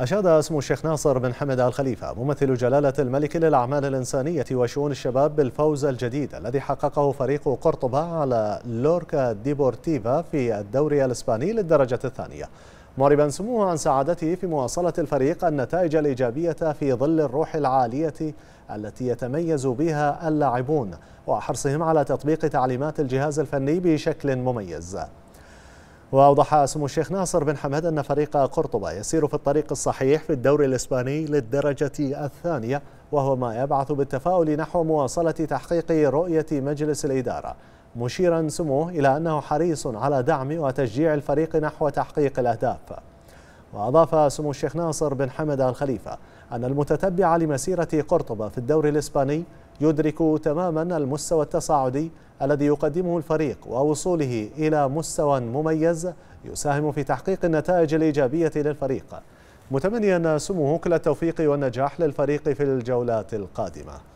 أشاد اسم الشيخ ناصر بن حمد الخليفة ممثل جلالة الملك للأعمال الإنسانية وشؤون الشباب بالفوز الجديد الذي حققه فريق قرطبة على لوركا ديبورتيفا في الدوري الإسباني للدرجة الثانية معربا سموه عن سعادته في مواصلة الفريق النتائج الإيجابية في ظل الروح العالية التي يتميز بها اللاعبون وحرصهم على تطبيق تعليمات الجهاز الفني بشكل مميز وأوضح سمو الشيخ ناصر بن حمد أن فريق قرطبة يسير في الطريق الصحيح في الدوري الإسباني للدرجة الثانية وهو ما يبعث بالتفاؤل نحو مواصلة تحقيق رؤية مجلس الإدارة مشيرا سموه إلى أنه حريص على دعم وتشجيع الفريق نحو تحقيق الأهداف وأضاف سمو الشيخ ناصر بن حمد الخليفة أن المتتبع لمسيرة قرطبة في الدوري الإسباني يدرك تماما المستوى التصاعدي الذي يقدمه الفريق ووصوله إلى مستوى مميز يساهم في تحقيق النتائج الإيجابية للفريق متمنيا سموه كل التوفيق والنجاح للفريق في الجولات القادمة